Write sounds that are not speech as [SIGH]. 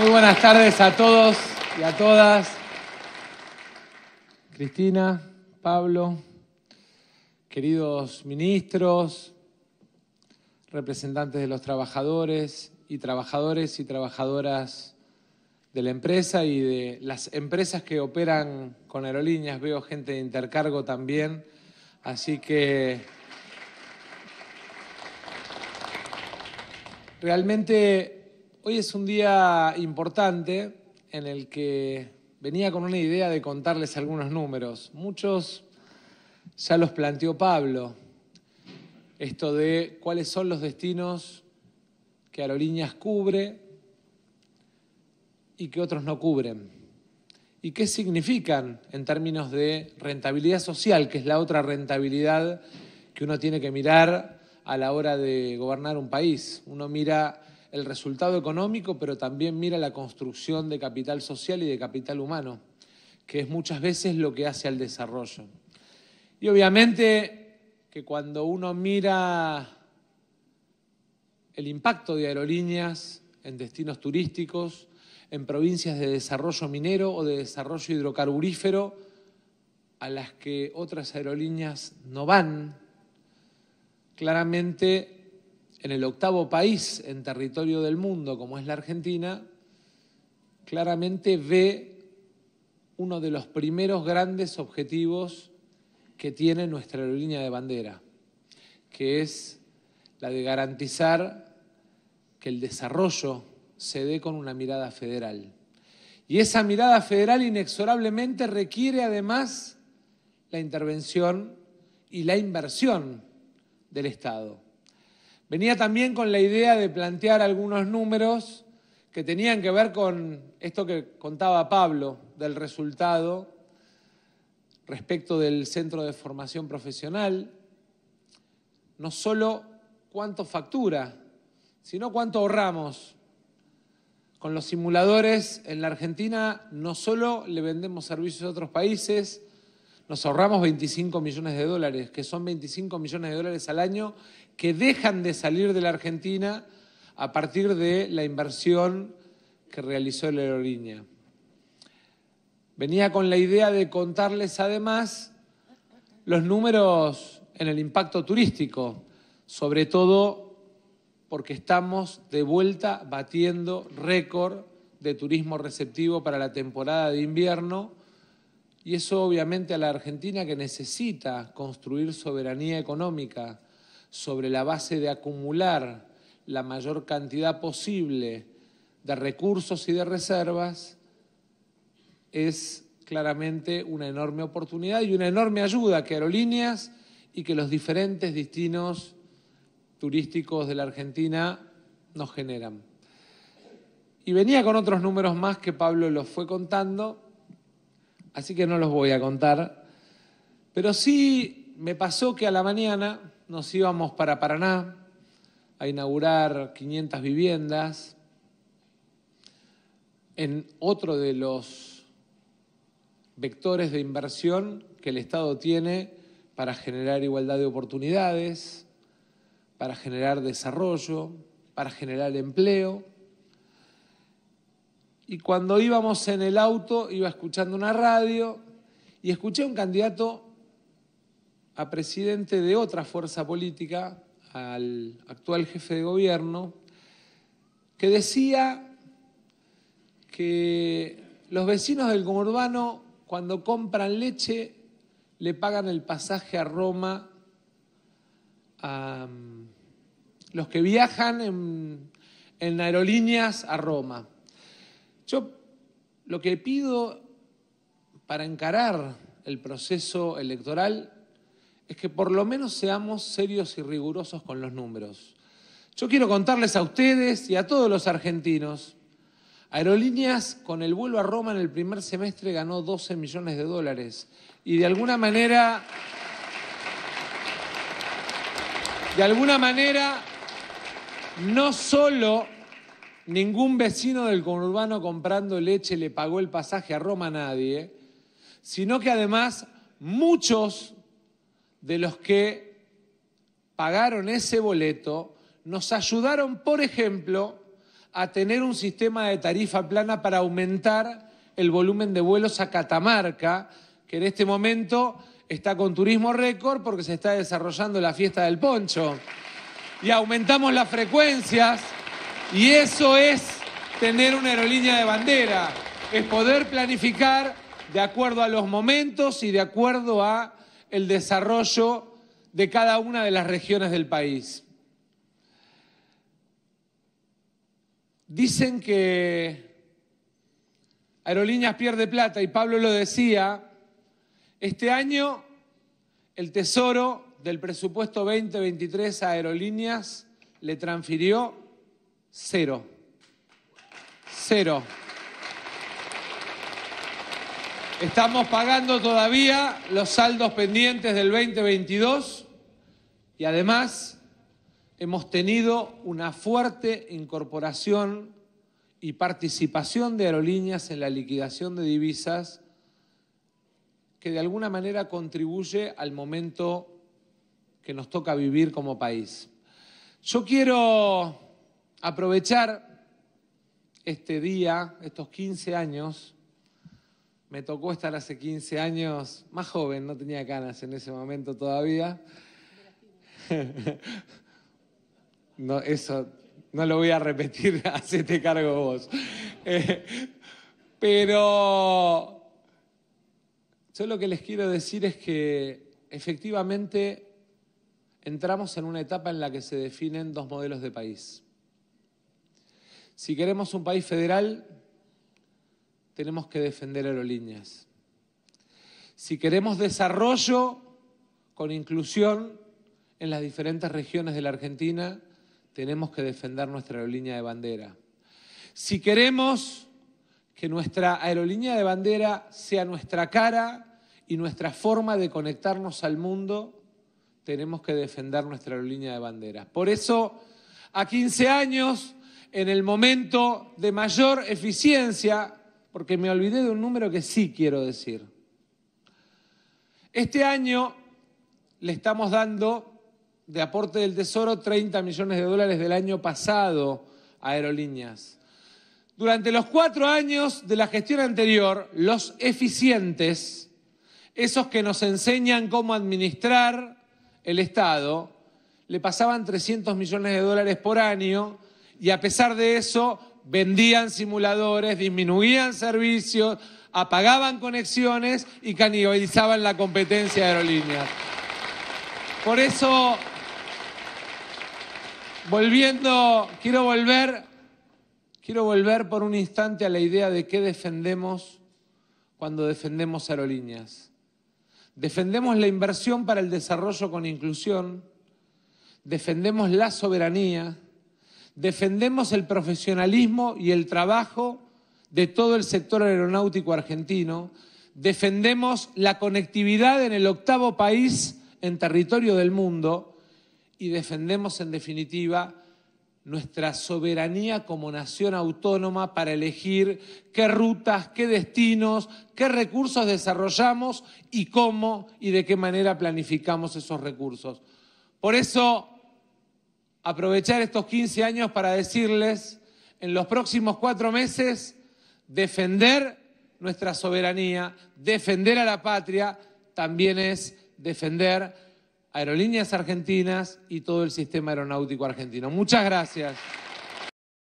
Muy buenas tardes a todos y a todas. Cristina, Pablo, queridos ministros, representantes de los trabajadores y trabajadores y trabajadoras de la empresa y de las empresas que operan con aerolíneas. Veo gente de intercargo también, así que realmente Hoy es un día importante en el que venía con una idea de contarles algunos números. Muchos ya los planteó Pablo, esto de cuáles son los destinos que Aerolíneas cubre y que otros no cubren. ¿Y qué significan en términos de rentabilidad social, que es la otra rentabilidad que uno tiene que mirar a la hora de gobernar un país? Uno mira el resultado económico, pero también mira la construcción de capital social y de capital humano, que es muchas veces lo que hace al desarrollo. Y obviamente que cuando uno mira el impacto de aerolíneas en destinos turísticos, en provincias de desarrollo minero o de desarrollo hidrocarburífero, a las que otras aerolíneas no van, claramente en el octavo país en territorio del mundo como es la Argentina, claramente ve uno de los primeros grandes objetivos que tiene nuestra aerolínea de bandera, que es la de garantizar que el desarrollo se dé con una mirada federal. Y esa mirada federal inexorablemente requiere además la intervención y la inversión del Estado. Venía también con la idea de plantear algunos números que tenían que ver con esto que contaba Pablo, del resultado respecto del centro de formación profesional, no solo cuánto factura, sino cuánto ahorramos. Con los simuladores en la Argentina no solo le vendemos servicios a otros países, nos ahorramos 25 millones de dólares, que son 25 millones de dólares al año que dejan de salir de la Argentina a partir de la inversión que realizó la aerolínea. Venía con la idea de contarles además los números en el impacto turístico, sobre todo porque estamos de vuelta batiendo récord de turismo receptivo para la temporada de invierno y eso obviamente a la Argentina que necesita construir soberanía económica sobre la base de acumular la mayor cantidad posible de recursos y de reservas, es claramente una enorme oportunidad y una enorme ayuda que aerolíneas y que los diferentes destinos turísticos de la Argentina nos generan. Y venía con otros números más que Pablo los fue contando así que no los voy a contar. Pero sí me pasó que a la mañana nos íbamos para Paraná a inaugurar 500 viviendas en otro de los vectores de inversión que el Estado tiene para generar igualdad de oportunidades, para generar desarrollo, para generar empleo y cuando íbamos en el auto iba escuchando una radio y escuché a un candidato a presidente de otra fuerza política, al actual jefe de gobierno, que decía que los vecinos del conurbano cuando compran leche le pagan el pasaje a Roma a mm, los que viajan en, en aerolíneas a Roma. Yo lo que pido para encarar el proceso electoral es que por lo menos seamos serios y rigurosos con los números. Yo quiero contarles a ustedes y a todos los argentinos, Aerolíneas con el vuelo a Roma en el primer semestre ganó 12 millones de dólares y de alguna manera, de alguna manera, no solo Ningún vecino del conurbano comprando leche le pagó el pasaje a Roma a nadie, sino que además muchos de los que pagaron ese boleto nos ayudaron, por ejemplo, a tener un sistema de tarifa plana para aumentar el volumen de vuelos a Catamarca, que en este momento está con turismo récord porque se está desarrollando la fiesta del poncho. Y aumentamos las frecuencias. Y eso es tener una aerolínea de bandera, es poder planificar de acuerdo a los momentos y de acuerdo a el desarrollo de cada una de las regiones del país. Dicen que Aerolíneas pierde plata y Pablo lo decía, este año el Tesoro del presupuesto 2023 a Aerolíneas le transfirió Cero. Cero. Estamos pagando todavía los saldos pendientes del 2022 y además hemos tenido una fuerte incorporación y participación de aerolíneas en la liquidación de divisas que de alguna manera contribuye al momento que nos toca vivir como país. Yo quiero aprovechar este día, estos 15 años. Me tocó estar hace 15 años, más joven, no tenía canas en ese momento todavía. [LAUGHS] eso no lo voy a repetir, [LAUGHS] te cargo vos. Eh, pero yo lo que les quiero decir es que efectivamente entramos en una etapa en la que se definen dos modelos de país. Si queremos un país federal, tenemos que defender aerolíneas. Si queremos desarrollo con inclusión en las diferentes regiones de la Argentina, tenemos que defender nuestra aerolínea de bandera. Si queremos que nuestra aerolínea de bandera sea nuestra cara y nuestra forma de conectarnos al mundo, tenemos que defender nuestra aerolínea de bandera. Por eso, a 15 años en el momento de mayor eficiencia, porque me olvidé de un número que sí quiero decir. Este año le estamos dando de aporte del Tesoro 30 millones de dólares del año pasado a aerolíneas. Durante los cuatro años de la gestión anterior, los eficientes, esos que nos enseñan cómo administrar el Estado, le pasaban 300 millones de dólares por año y a pesar de eso vendían simuladores, disminuían servicios, apagaban conexiones y canibalizaban la competencia de aerolíneas. Por eso, volviendo, quiero volver, quiero volver por un instante a la idea de qué defendemos cuando defendemos aerolíneas. Defendemos la inversión para el desarrollo con inclusión, defendemos la soberanía, defendemos el profesionalismo y el trabajo de todo el sector aeronáutico argentino, defendemos la conectividad en el octavo país en territorio del mundo y defendemos en definitiva nuestra soberanía como nación autónoma para elegir qué rutas, qué destinos, qué recursos desarrollamos y cómo y de qué manera planificamos esos recursos. Por eso aprovechar estos 15 años para decirles, en los próximos cuatro meses, defender nuestra soberanía, defender a la patria, también es defender aerolíneas argentinas y todo el sistema aeronáutico argentino. Muchas gracias.